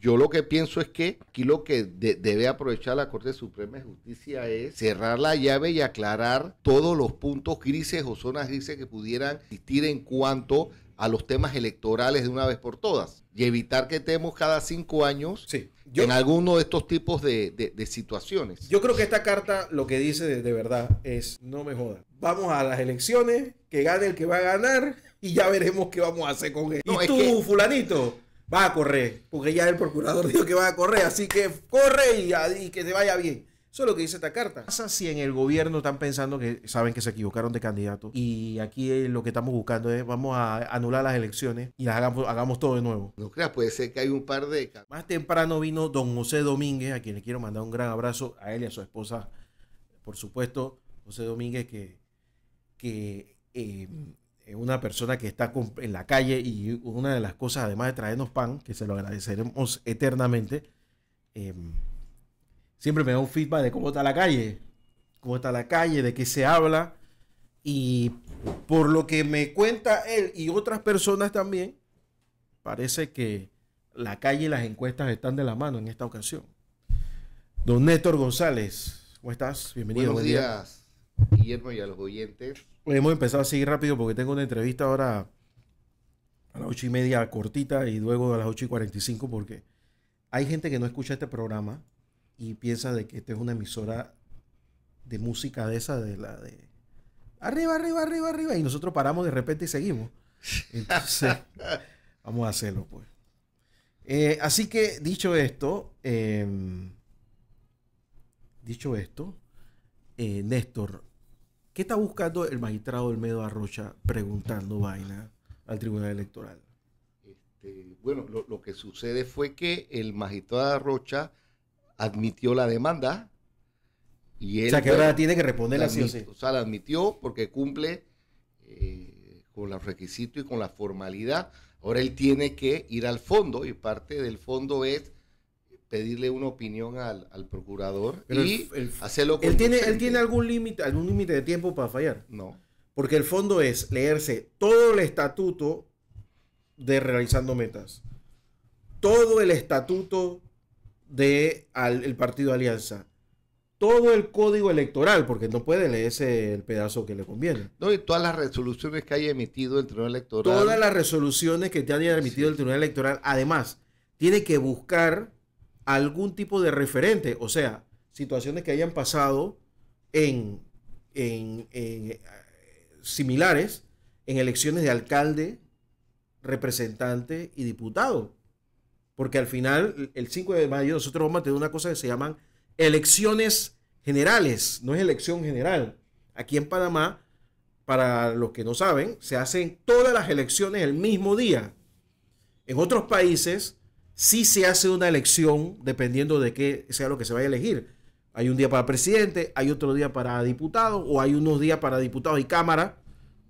Yo lo que pienso es que aquí lo que debe aprovechar la Corte Suprema de Justicia es cerrar la llave y aclarar todos los puntos grises o zonas grises que pudieran existir en cuanto a los temas electorales de una vez por todas y evitar que estemos cada cinco años en alguno de estos tipos de, situaciones. Yo creo que esta carta lo que dice de, verdad es, no me jodas, vamos a las elecciones, que gane el que va a ganar y ya veremos qué vamos a hacer con él. No, y tú, fulanito, va a correr, porque ya el procurador dijo que va a correr, así que corre y, que te vaya bien. Eso es lo que dice esta carta. ¿Qué pasa si en el gobierno están pensando que saben que se equivocaron de candidato? Y aquí eh, lo que estamos buscando es vamos a anular las elecciones y las hagamos, hagamos todo de nuevo. No creas, puede ser que hay un par de... Más temprano vino don José Domínguez, a quien le quiero mandar un gran abrazo, a él y a su esposa, por supuesto, José Domínguez, que, que eh, eh, una persona que está en la calle y una de las cosas, además de traernos pan, que se lo agradeceremos eternamente, em, siempre me da un feedback de cómo está la calle, cómo está la calle, de qué se habla. Y por lo que me cuenta él y otras personas también, parece que la calle y las encuestas están de la mano en esta ocasión. Don Néstor González, ¿cómo estás? Bienvenido. Buenos días. Guillermo y a los oyentes. hemos empezado seguir rápido porque tengo una entrevista ahora a las ocho y media cortita y luego a las ocho y cuarenta y cinco porque hay gente que no escucha este programa y piensa de que esta es una emisora de música de esa, de la de arriba, arriba, arriba, arriba y nosotros paramos de repente y seguimos. Entonces, vamos a hacerlo pues. Eh, así que dicho esto, em, dicho esto, eh, Néstor, ¿qué está buscando el magistrado Olmedo Arrocha preguntando vaina al Tribunal Electoral? Este, bueno, lo, que sucede fue que el magistrado Arrocha admitió la demanda. Y él, o sea, que ahora tiene que responder la admitió, O sea, la admitió porque cumple eh, con los requisitos y con la formalidad. Ahora él tiene que ir al fondo y parte del fondo es pedirle una opinión al, procurador y hacerlo él tiene él tiene algún límite algún límite de tiempo para fallar no porque el fondo es leerse todo el estatuto de realizando metas todo el estatuto de al, el partido Alianza todo el código electoral, porque no puede leerse el pedazo que le conviene. No, y todas las resoluciones que haya emitido el Tribunal Electoral. Todas las resoluciones que te haya emitido el Tribunal Electoral, además, tiene que buscar algún tipo de referente, o sea, situaciones que hayan pasado en, eh, similares en elecciones de alcalde, representante y diputado. Porque al final, el 5 de mayo, nosotros vamos a tener una cosa que se llaman elecciones generales, no es elección general. Aquí en Panamá, para los que no saben, se hacen todas las elecciones el mismo día. En otros países si se hace una elección dependiendo de qué sea lo que se vaya a elegir. Hay un día para presidente, hay otro día para diputado, o hay unos días para diputados y cámara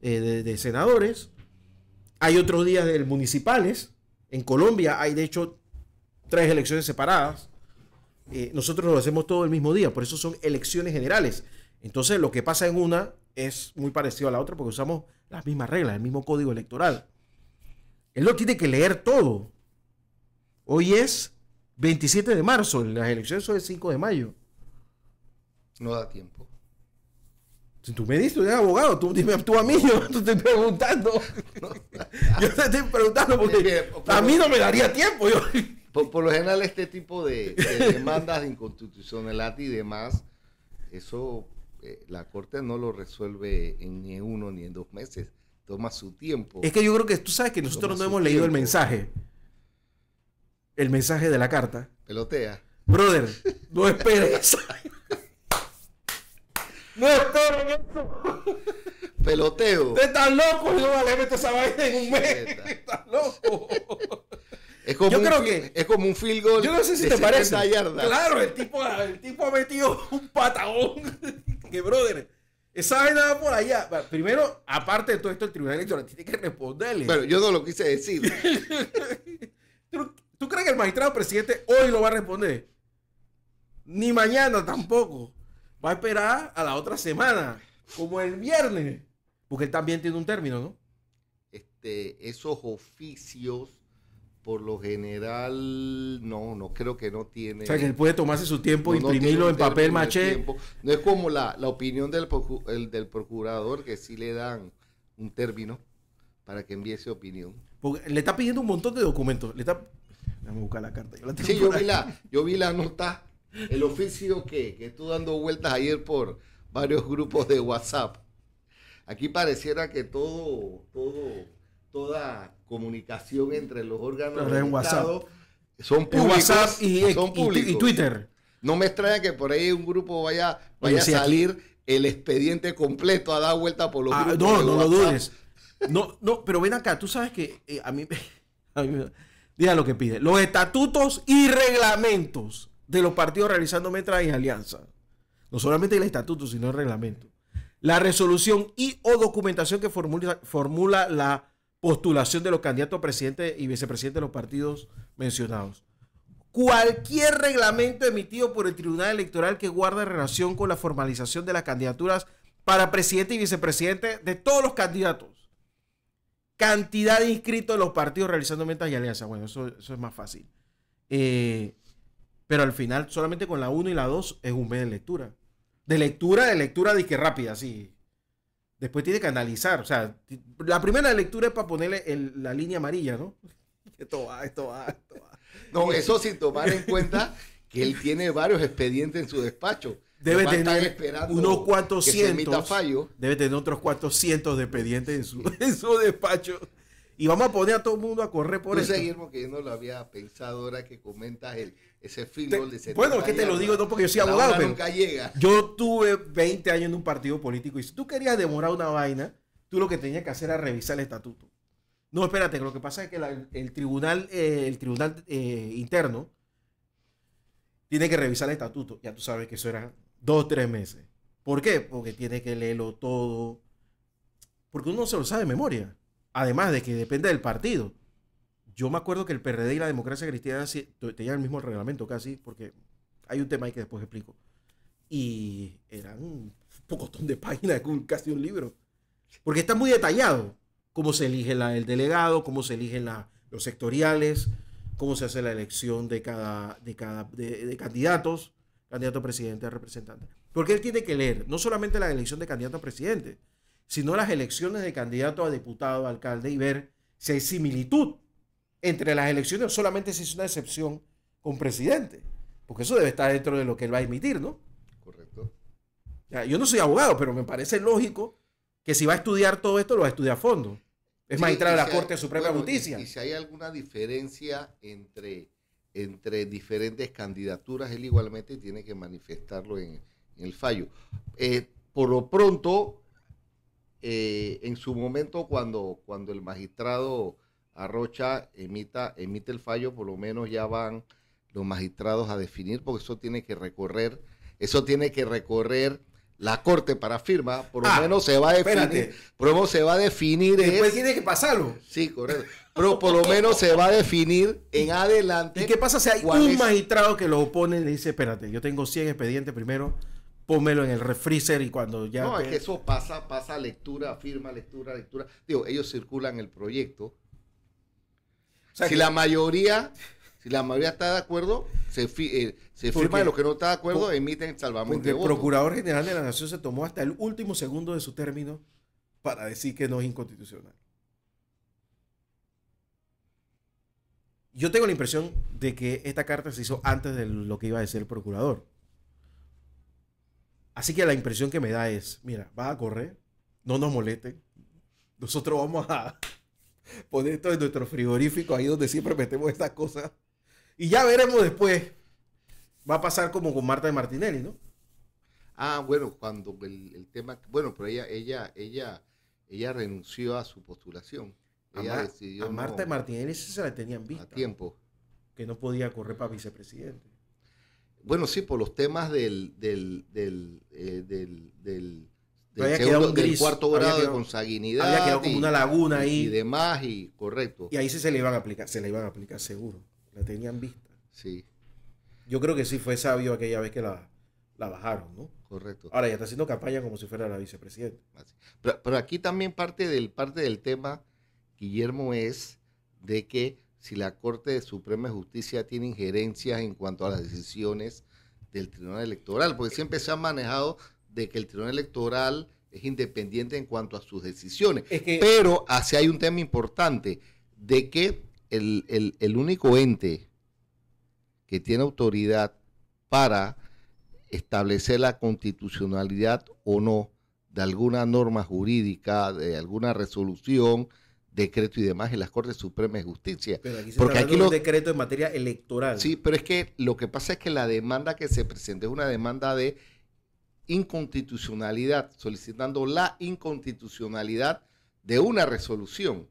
eh, de, senadores. Hay otros días de municipales. En Colombia hay, de hecho, tres elecciones separadas. Eh, nosotros lo hacemos todo el mismo día, por eso son elecciones generales. Entonces, lo que pasa en una es muy parecido a la otra porque usamos las mismas reglas, el mismo código electoral. Él no tiene que leer todo. Hoy es 27 de marzo, las elecciones son el 5 de mayo. No da tiempo. Si tú me diste, tú eres abogado, tú, dime, tú a mí, yo te estoy preguntando. yo te estoy preguntando porque a mí no me daría tiempo. Por, lo general, este tipo de, demandas de inconstitucionalidad y demás, eso eh, la Corte no lo resuelve en ni uno ni en dos meses. Toma su tiempo. Es que yo creo que tú sabes que nosotros no hemos leído el mensaje el mensaje de la carta. Pelotea. Brother, no esperes. no esperes. eso. Peloteo. Te estás loco, yo vale, meto esa vaina en un mes. Estás loco. Es como un, creo es como un field goal. Yo no sé si te parece. Claro, el tipo, el tipo ha metido un patagón. que brother, esa vaina por allá. Primero, aparte de todo esto, el tribunal electoral tiene que responderle. Bueno, yo no lo quise decir. ¿Tú crees que el magistrado presidente hoy lo va a responder? Ni mañana tampoco. Va a esperar a la otra semana, como el viernes. Porque él también tiene un término, ¿no? Este, esos oficios por lo general, no, no creo que no tiene. O sea, que él puede tomarse su tiempo, y imprimirlo en papel maché. No es como la, opinión del, del procurador, que sí le dan un término para que envíe esa opinión. Porque le está pidiendo un montón de documentos. Le está la carta. Yo sí, yo vi la, yo vi la nota, el oficio que, que estuvo dando vueltas ayer por varios grupos de WhatsApp. Aquí pareciera que todo, toda comunicación entre los órganos de Estado son públicos. WhatsApp y, son Y, Twitter. No me extraña que por ahí un grupo vaya, vaya a salir el expediente completo a dar vuelta por los ah, grupos. No, no lo dudes. No, no, pero ven acá, tú sabes que eh, a mí. A mí diga lo que pide. Los estatutos y reglamentos de los partidos realizando metas y alianzas. No solamente el estatuto, sino el reglamento. La resolución y o documentación que formula, la postulación de los candidatos a presidente y vicepresidente de los partidos mencionados. Cualquier reglamento emitido por el Tribunal Electoral que guarde relación con la formalización de las candidaturas para presidente y vicepresidente de todos los candidatos cantidad de inscritos de los partidos realizando metas y alianzas. Bueno, eso, es más fácil. Eh, pero al final, solamente con la 1 y la 2 es un mes de lectura. De lectura, de lectura, de que rápida, sí. Después tiene que analizar. O sea, la primera lectura es para ponerle la línea amarilla, ¿no? Esto va, esto va, esto va. No, eso sin tomar en cuenta que él tiene varios expedientes en su despacho debe tener unos cuantos cientos debe tener otros 400 de expedientes en su, despacho. Y vamos a poner a todo el mundo a correr por eso. No que yo no lo había pensado ahora que comentas el, ese fútbol de Bueno, es que te lo digo no porque yo soy abogado, yo tuve 20 años en un partido político y si tú querías demorar una vaina, tú lo que tenías que hacer era revisar el estatuto. No, espérate, lo que pasa es que el tribunal, eh, el tribunal eh, interno tiene que revisar el estatuto. Ya tú sabes que eso era dos, tres meses. ¿Por qué? Porque tiene que leerlo todo. Porque uno se lo sabe de memoria. Además de que depende del partido. Yo me acuerdo que el PRD y la democracia cristiana tenían el mismo reglamento casi, porque hay un tema ahí que después explico. Y eran un pocotón de páginas, casi un libro. Porque está muy detallado cómo se elige la, el delegado, cómo se eligen los sectoriales, cómo se hace la elección de cada, de cada de candidatos candidato a presidente, a representante. Porque él tiene que leer no solamente la elección de candidato a presidente, sino las elecciones de candidato a diputado, alcalde y ver si hay similitud entre las elecciones, solamente si es una excepción con presidente. Porque eso debe estar dentro de lo que él va a emitir, ¿no? Correcto. yo no soy abogado, pero me parece lógico que si va a estudiar todo esto, lo va a estudiar a fondo. Es sí, magistrado de la Corte Suprema de Justicia. y, si hay alguna diferencia entre entre diferentes candidaturas, él igualmente tiene que manifestarlo en, el fallo. Eh, por lo pronto, eh, en su momento, cuando, cuando el magistrado Arrocha emita, emite el fallo, por lo menos ya van los magistrados a definir, porque eso tiene que recorrer, eso tiene que recorrer la corte para firma, ah, por lo menos se va a definir. Por lo se va a definir. Después tiene que pasarlo. Sí, correcto. Pero por lo menos se va a definir en adelante. ¿Y qué pasa si hay un magistrado que lo opone y le dice, espérate, yo tengo 100 expedientes primero, pónmelo en el refreezer y cuando ya. No, es que eso pasa, pasa lectura, firma, lectura, lectura. Digo, ellos circulan el proyecto. si la mayoría si la mayoría está de acuerdo, se, eh, firma de lo que no está de acuerdo, emiten salvamento. el Procurador General de la Nación se tomó hasta el último segundo de su término para decir que no es inconstitucional. Yo tengo la impresión de que esta carta se hizo antes de lo que iba a decir el procurador. Así que la impresión que me da es, mira, vas a correr, no nos molesten. Nosotros vamos a poner esto en nuestro frigorífico, ahí donde siempre metemos estas cosas. Y ya veremos después. Va a pasar como con Marta de Martinelli, ¿no? Ah, bueno, cuando el, tema. Bueno, pero ella, ella, ella, ella renunció a su postulación. Ella decidió a Marta de Martinelli se la tenían vista. A tiempo. Que no podía correr para vicepresidente. Bueno, sí, por los temas del, del, del, eh, del, del, del, cuarto grado de consanguinidad. Había quedado como una laguna ahí. Y demás, y correcto. Y ahí sí se le iban a aplicar, se le iban a aplicar seguro. La tenían vista. Sí. Yo creo que sí fue sabio aquella vez que la, la bajaron, ¿no? Correcto. Ahora ya está haciendo campaña como si fuera la vicepresidenta. Pero, pero, aquí también parte del, parte del tema, Guillermo, es de que si la Corte Suprema de Justicia tiene injerencias en cuanto a las decisiones del Tribunal Electoral, porque siempre se ha manejado de que el Tribunal Electoral es independiente en cuanto a sus decisiones. pero así ah, hay un tema importante, de que el, único ente que tiene autoridad para establecer la constitucionalidad o no de alguna norma jurídica, de alguna resolución, decreto y demás en las Cortes Supremas de Justicia. Porque aquí lo... un decreto en materia electoral. Sí, pero es que lo que pasa es que la demanda que se presenta es una demanda de inconstitucionalidad, solicitando la inconstitucionalidad de una resolución.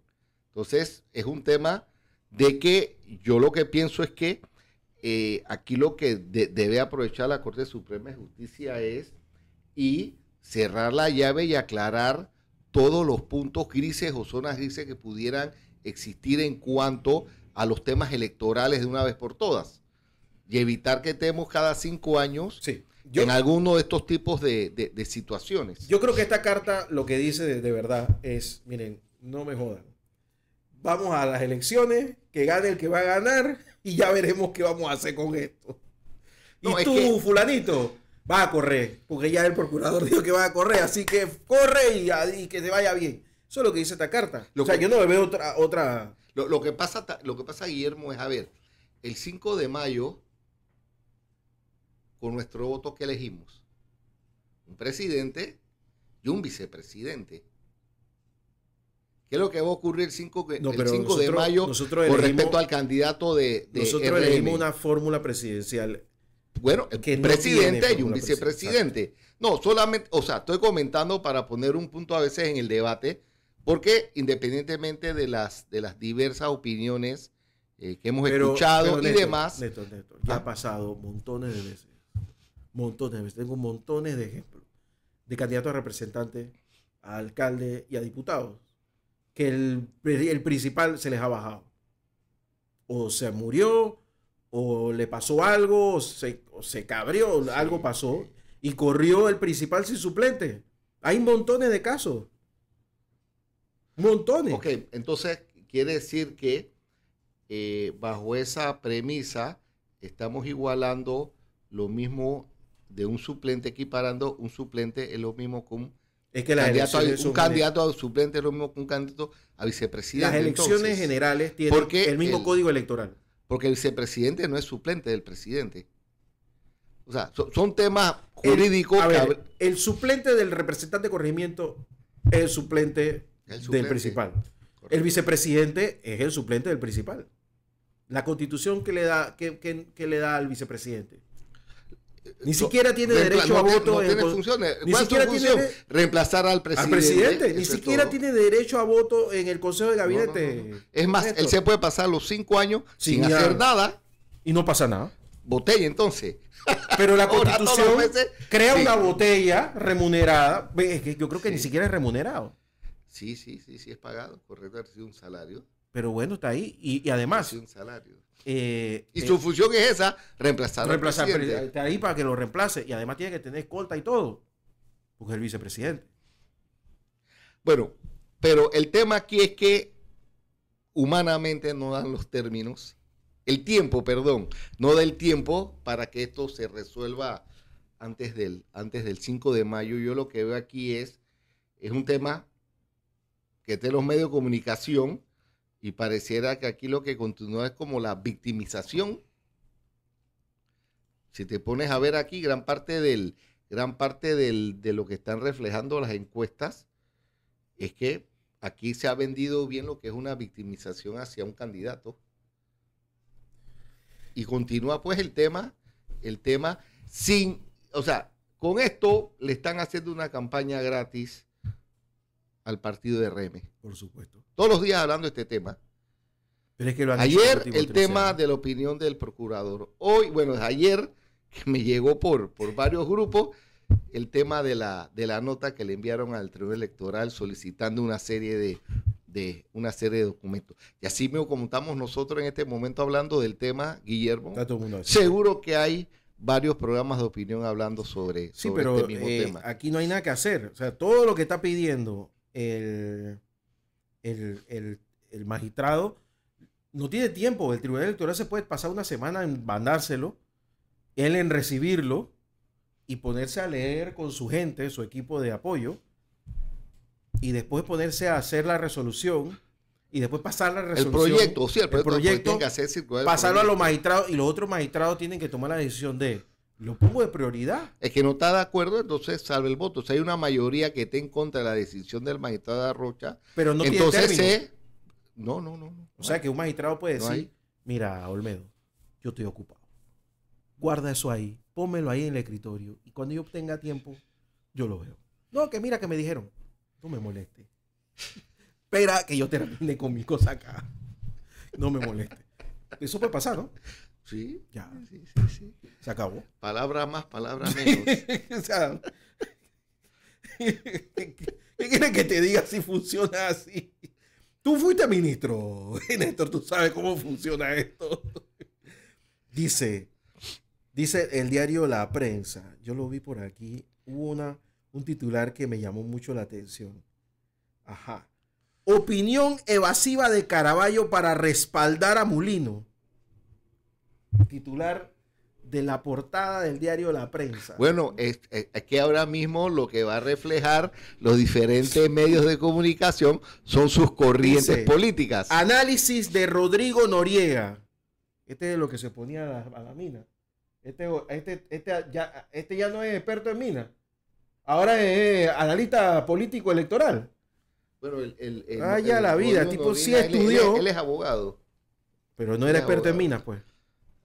Entonces, es un tema de que yo lo que pienso es que eh, aquí lo que debe aprovechar la Corte Suprema de Justicia es y cerrar la llave y aclarar todos los puntos grises o zonas grises que pudieran existir en cuanto a los temas electorales de una vez por todas. Y evitar que estemos cada cinco años sí. en alguno de estos tipos de, situaciones. Yo creo que esta carta lo que dice de, de verdad es, miren, no me jodan vamos a las elecciones, que gane el que va a ganar y ya veremos qué vamos a hacer con esto. y tú, fulanito, va a correr, porque ya el procurador dijo que va a correr, así que corre y, que te vaya bien. Eso es lo que dice esta carta. Lo o sea, que... yo no veo otra... otra... Lo, que pasa, lo que pasa, Guillermo, es, a ver, el 5 de mayo, con nuestro voto que elegimos, un presidente y un vicepresidente. ¿Qué es lo que va a ocurrir el 5, de mayo con respecto al candidato de, Nosotros elegimos una fórmula presidencial. Bueno, el presidente y un vicepresidente. No, solamente, o sea, estoy comentando para poner un punto a veces en el debate, porque independientemente de las, de las diversas opiniones eh, que hemos escuchado y demás. ya ha pasado montones de veces. Montones de veces. Tengo montones de ejemplos de candidatos a representantes, a alcaldes y a diputados que el, el principal se les ha bajado. O se murió, o le pasó algo, o se, se cabrió, algo pasó, y corrió el principal sin suplente. Hay montones de casos. Montones. Ok, entonces quiere decir que eh, bajo esa premisa estamos igualando lo mismo de un suplente, equiparando un suplente es lo mismo con es que candidato un candidato a suplente es lo mismo que un candidato a vicepresidente. Las elecciones generales tienen el mismo código electoral. Porque el vicepresidente no es suplente del presidente. O sea, son, temas jurídicos. El, suplente del representante de corregimiento es el suplente, del principal. El vicepresidente es el suplente del principal. La constitución que le da, que le da al vicepresidente. Ni siquiera tiene derecho a voto. en reemplazar al presidente. Ni siquiera tiene derecho a voto en el Consejo de Gabinete. es más, él se puede pasar los cinco años sin, hacer nada. Y no pasa nada. Botella entonces. Pero la constitución crea una botella remunerada. Es que yo creo que ni siquiera es remunerado. Sí, sí, sí, sí es pagado, correcto, ha recibido un salario. Pero bueno, está ahí. Y, y además. un salario. Eh, y eh, su función es esa, reemplazar, reemplazar ahí para que lo reemplace. Y además tiene que tener escolta y todo, porque es el vicepresidente. Bueno, pero el tema aquí es que humanamente no dan los términos, el tiempo, perdón, no da el tiempo para que esto se resuelva antes del, antes del 5 de mayo. Yo lo que veo aquí es, es un tema que en los medios de comunicación y pareciera que aquí lo que continúa es como la victimización. Si te pones a ver aquí, gran parte, del, gran parte de lo que están reflejando las encuestas es que aquí se ha vendido bien lo que es una victimización hacia un candidato. Y continúa pues el tema, el tema sin, o sea, con esto le están haciendo una campaña gratis al partido de Reme. Por supuesto. Todos los días hablando de este tema. Pero es que lo han ayer el, tema de la opinión del procurador. Hoy, bueno, ayer que me llegó por, por varios grupos el tema de la, de la nota que le enviaron al Tribunal Electoral solicitando una serie de, una serie de documentos. Y así mismo como estamos nosotros en este momento hablando del tema, Guillermo, seguro que hay varios programas de opinión hablando sobre, este mismo eh, Aquí no hay nada que hacer. O sea, todo lo que está pidiendo el, magistrado no tiene tiempo. El tribunal electoral se puede pasar una semana en mandárselo, él en recibirlo y ponerse a leer con su gente, su equipo de apoyo, y después ponerse a hacer la resolución y después pasar la resolución. El proyecto, sí, el El proyecto, pasarlo a los magistrados y los otros magistrados tienen que tomar la decisión de lo pongo de prioridad. Es que no está de acuerdo, entonces salve el voto. O si sea, hay una mayoría que esté en contra de la decisión del magistrado de Rocha, pero no entonces tiene eh, no, no, no, O sea que un magistrado puede decir, mira, Olmedo, yo estoy ocupado. Guarda eso ahí, pómelo ahí en el escritorio y cuando yo tenga tiempo, yo lo veo. No, que mira que me dijeron, no me moleste. Espera que yo termine con mi cosa acá. No me moleste. Eso puede pasar, ¿no? Sí, ya. Se acabó. Palabra más, palabra menos. sea, ¿qué quieres que te diga si funciona así? Tú fuiste ministro, Néstor, tú sabes cómo funciona esto. dice, dice el diario La Prensa, yo lo vi por aquí, hubo una, un titular que me llamó mucho la atención. Ajá. Opinión evasiva de Caraballo para respaldar a Mulino titular de la portada del diario La Prensa. Bueno, es, que ahora mismo lo que va a reflejar los diferentes medios de comunicación son sus corrientes políticas. Análisis de Rodrigo Noriega. Este es lo que se ponía a la, mina. Este, este, este, ya, este ya no es experto en minas. Ahora es analista político electoral. Bueno, el, Vaya la vida, tipo si sí estudió. Él, es abogado. Pero no era experto en minas, pues.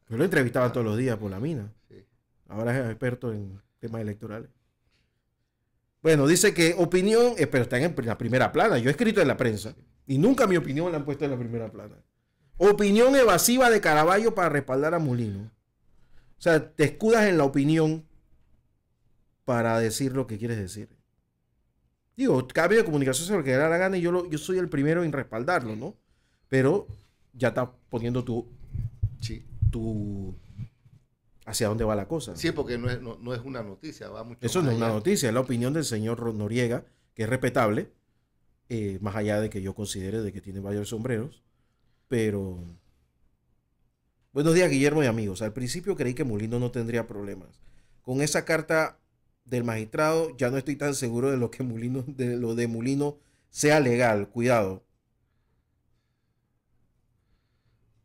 Yo lo entrevistaba todos los días por la mina. Ahora es experto en temas electorales. Bueno, dice que opinión, eh, pero está en la primera plana. Yo he escrito en la prensa y nunca mi opinión la han puesto en la primera plana. Opinión evasiva de Caraballo para respaldar a Molino. O sea, te escudas en la opinión para decir lo que quieres decir. Digo, cambio de comunicación se lo que da la gana y yo, soy el primero en respaldarlo, ¿no? Pero ya está poniendo tu... Sí hacia dónde va la cosa. Sí, porque no es, no, es una noticia, va mucho Eso no es una noticia, es la opinión del señor Noriega, que es respetable, eh, más allá de que yo considere de que tiene varios sombreros, pero... Buenos días, Guillermo y amigos. Al principio creí que Molino no tendría problemas. Con esa carta del magistrado, ya no estoy tan seguro de lo que Molino, de lo de Mulino sea legal. Cuidado.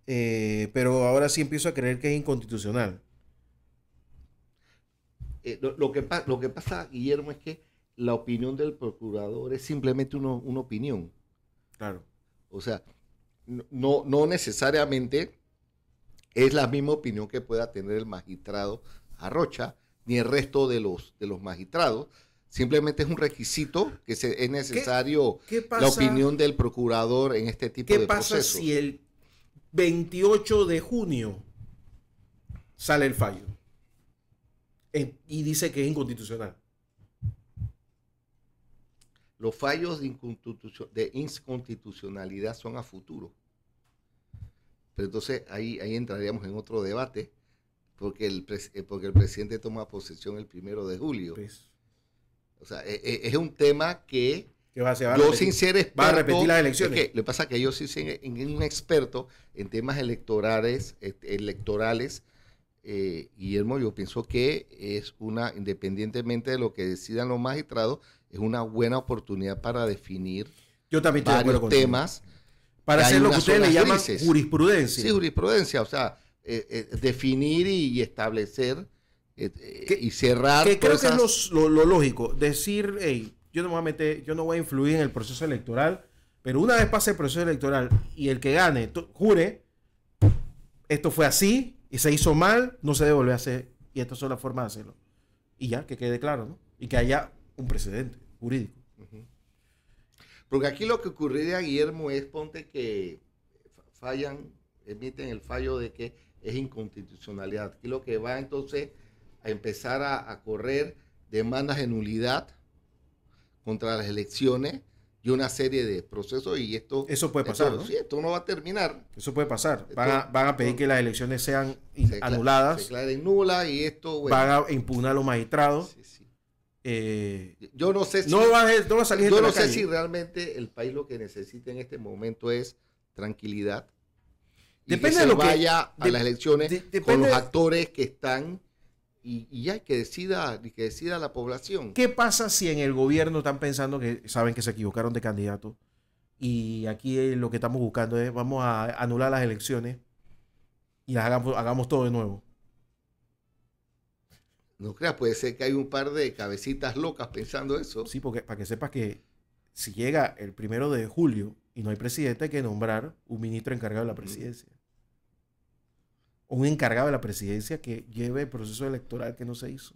Eh, pero ahora sí empiezo a creer que es inconstitucional. Eh, lo, que pasa, Guillermo, es que la opinión del procurador es simplemente una opinión. Claro. O sea, no, no necesariamente es la misma opinión que pueda tener el magistrado Arrocha ni el resto de los, de los magistrados. Simplemente es un requisito que es necesario la opinión del procurador en este tipo de procesos. ¿Qué pasa si el 28 de junio sale el fallo y dice que es inconstitucional. Los fallos de inconstitucionalidad son a futuro. Pero entonces ahí, ahí entraríamos en otro debate, porque el, eh, porque el presidente toma posesión el primero de julio. Pues. O sea, e, e, es un tema que va a yo a Va a repetir las elecciones. lo que pasa es que yo soy un experto en temas electorales, electorales eh, Guillermo, yo pienso que es una, independientemente de lo que decidan los magistrados, es una buena oportunidad para definir yo varios temas. Para hacer lo que ustedes le llaman jurisprudencia. Sí, jurisprudencia, o sea, eh, eh, definir y, establecer y cerrar. Que creo que es lo, lógico, decir, hey, yo no voy a meter, yo no voy a influir en el proceso electoral, pero una vez pase el proceso electoral y el que gane jure, esto fue así y se hizo mal, no se debe a hacer y estas son las formas de hacerlo. Y ya, que quede claro, ¿no? Y que haya un precedente jurídico. Porque aquí lo que ocurriría, Guillermo, es ponte que fallan, emiten el fallo de que es inconstitucionalidad. Y lo que va entonces a empezar a, a correr demandas de nulidad contra las elecciones y una serie de procesos y esto... Eso puede pasar, ¿no? esto no va a terminar. Eso puede pasar. Van, a, pedir que las elecciones sean anuladas. declaren nulas y esto... Van a impugnar a los magistrados. Eh, yo no sé si... No va no salir sé si realmente el país lo que necesita en este momento es tranquilidad. Y depende que se lo vaya a las elecciones con los actores que están y, ya hay que decida, que decida la población. ¿Qué pasa si en el gobierno están pensando que saben que se equivocaron de candidato? Y aquí lo que estamos buscando es vamos a anular las elecciones y las hagamos, hagamos todo de nuevo. No creas, puede ser que hay un par de cabecitas locas pensando eso. Sí, porque para que sepas que si llega el primero de julio y no hay presidente, hay que nombrar un ministro encargado de la presidencia un encargado de la presidencia que lleve el proceso electoral que no se hizo.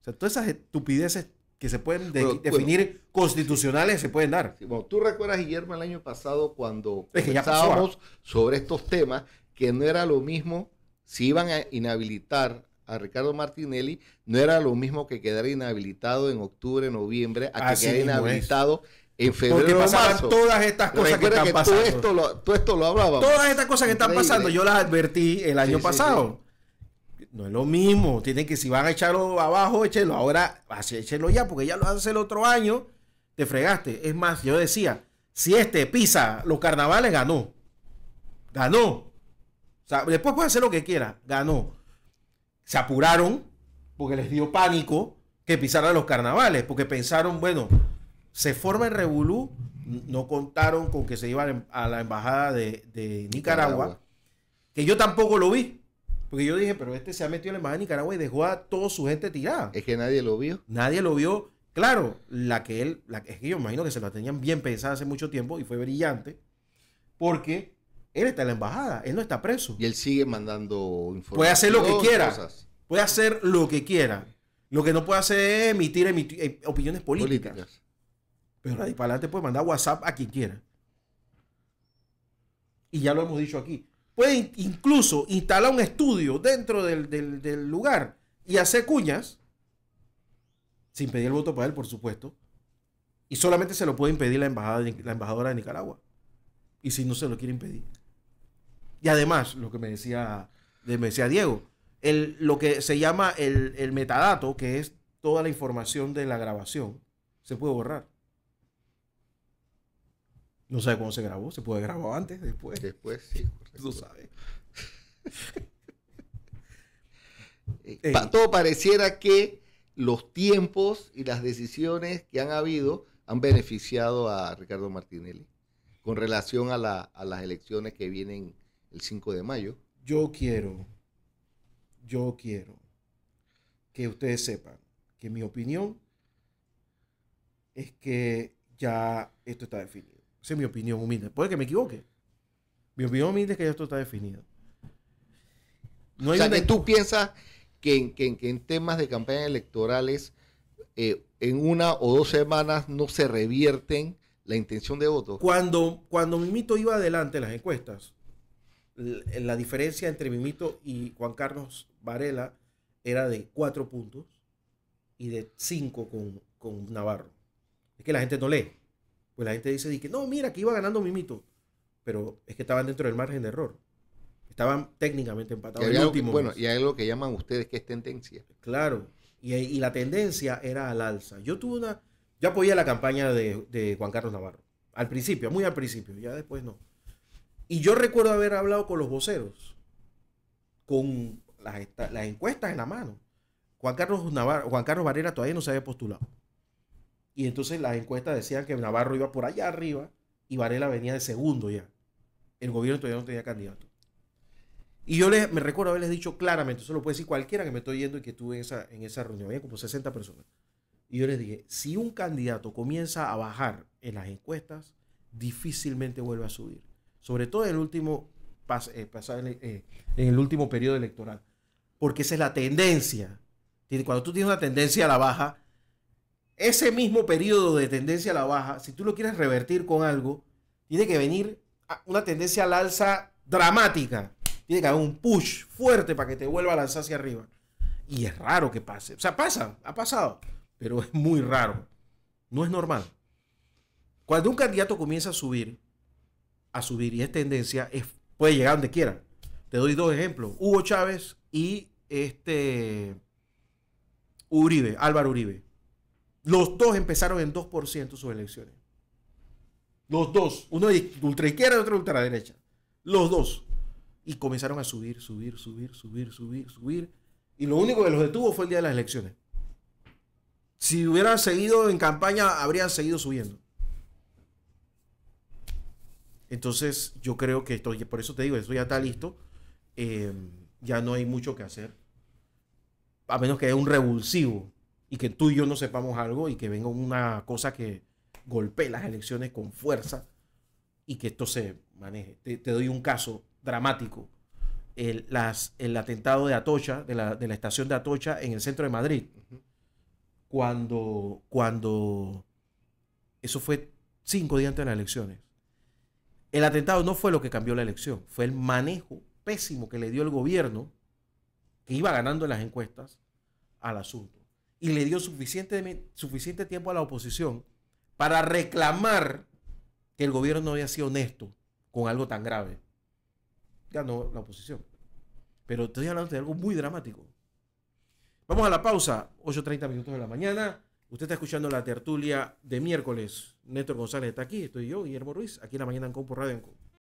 O sea, todas esas estupideces que se pueden definir constitucionales se pueden dar. tú recuerdas, Guillermo, el año pasado cuando pensábamos ah. sobre estos temas, que no era lo mismo si iban a inhabilitar a Ricardo Martinelli, no era lo mismo que quedar inhabilitado en octubre, noviembre, a que quedara inhabilitado en febrero Porque pasaban todas estas cosas que están pasando. Todo esto, hablábamos. Todas estas cosas que están pasando, yo las advertí el año pasado. No es lo mismo. Tienen que, si van a echarlo abajo, échenlo. Ahora, échenlo ya, porque ya lo hace el otro año. Te fregaste. Es más, yo decía, si este pisa los carnavales, ganó. Ganó. después puede hacer lo que quiera. Ganó. Se apuraron porque les dio pánico que pisaran los carnavales, porque pensaron, bueno, se forma el revolú, no contaron con que se iban a la embajada de, Nicaragua, que yo tampoco lo vi. Porque yo dije, pero este se ha metido en la embajada de Nicaragua y dejó a toda su gente tirada. Es que nadie lo vio. Nadie lo vio. Claro, la que él, la, es que yo imagino que se la tenían bien pensado hace mucho tiempo y fue brillante, porque él está en la embajada, él no está preso. Y él sigue mandando información. Puede hacer lo que quiera. Puede hacer lo que quiera. Lo que no puede hacer es emitir, eh, opiniones políticas. Pero para adelante puede mandar WhatsApp a quien quiera. Y ya lo hemos dicho aquí. Puede incluso instalar un estudio dentro del, lugar y hacer cuñas, sin pedir el voto para él, por supuesto. Y solamente se lo puede impedir la, embajada la embajadora de Nicaragua. Y si no se lo quiere impedir. Y además, lo que me decía, me decía Diego, lo que se llama el metadato, que es toda la información de la grabación, se puede borrar. No sabe cuándo se grabó, se puede grabar antes, después. Después, sí, ¿No sabe? Eh, todo pareciera que los tiempos y las decisiones que han habido han beneficiado a Ricardo Martinelli con relación a, a las elecciones que vienen el 5 de mayo. Yo quiero, yo quiero que ustedes sepan que mi opinión es que ya esto está definido es mi opinión humilde. Puede que me equivoque. Mi opinión humilde es que ya esto está definido. No o sea, que tú piensas que en, temas de campañas electorales, eh, en una o dos semanas no se revierten la intención de voto. Cuando, cuando Mimito iba adelante en las encuestas, la, diferencia entre Mimito y Juan Carlos Varela era de cuatro puntos y de cinco con, con Navarro. Es que la gente no lee. Pues la gente dice, que no, mira, que iba ganando Mimito. Pero es que estaban dentro del margen de error. Estaban técnicamente empatados. bueno, y hay algo que llaman ustedes que es tendencia. Claro. Y, la tendencia era al alza. Yo tuve una. Yo apoyé la campaña de, Juan Carlos Navarro. Al principio, muy al principio, ya después no. Y yo recuerdo haber hablado con los voceros, con las, encuestas en la mano. Juan Carlos Navarro, Juan Carlos Varela todavía no se había postulado. Y entonces las encuestas decían que Navarro iba por allá arriba y Varela venía de segundo ya. El gobierno todavía no tenía candidato. Y yo les, me recuerdo haberles dicho claramente, eso lo puede decir cualquiera que me estoy yendo y que estuve en esa, en esa reunión, había como 60 personas. Y yo les dije, si un candidato comienza a bajar en las encuestas, difícilmente vuelve a subir. Sobre todo en el último, eh, eh, en el último periodo electoral. Porque esa es la tendencia. Cuando tú tienes una tendencia a la baja, ese mismo periodo de tendencia a la baja, si tú lo quieres revertir con algo, tiene que venir una tendencia al alza dramática. Tiene que haber un push fuerte para que te vuelva a lanzar hacia arriba. Y es raro que pase. O sea, pasa, ha pasado, pero es muy raro. No es normal. Cuando un candidato comienza a subir, a subir y es tendencia, puede llegar donde quiera. Te doy dos ejemplos. Hugo Chávez y este Uribe, Álvaro Uribe. Los dos empezaron en 2% sus elecciones. Los dos. Uno de izquierda y otro de ultraderecha. Los dos. Y comenzaron a subir, subir, subir, subir, subir, subir. Y lo único que los detuvo fue el día de las elecciones. Si hubieran seguido en campaña, habrían seguido subiendo. Entonces, yo creo que por eso te digo, esto ya está listo. Eh, ya no hay mucho que hacer. A menos que haya un revulsivo y que tú y yo no sepamos algo y que venga una cosa que golpee las elecciones con fuerza y que esto se maneje. Te, doy un caso dramático. El, las, el atentado de Atocha, de la, estación de Atocha en el centro de Madrid. Cuando, cuando eso fue cinco días antes de las elecciones. El atentado no fue lo que cambió la elección, fue el manejo pésimo que le dio el gobierno, que iba ganando en las encuestas, al asunto y le dio suficiente, suficiente tiempo a la oposición para reclamar que el gobierno no había sido honesto con algo tan grave. Ganó la oposición. Pero estoy hablando de algo muy dramático. Vamos a la pausa, 8.30 minutos de la mañana. Usted está escuchando la tertulia de miércoles. Néstor González está aquí, estoy yo, Guillermo Ruiz, aquí en la mañana en Compo Radio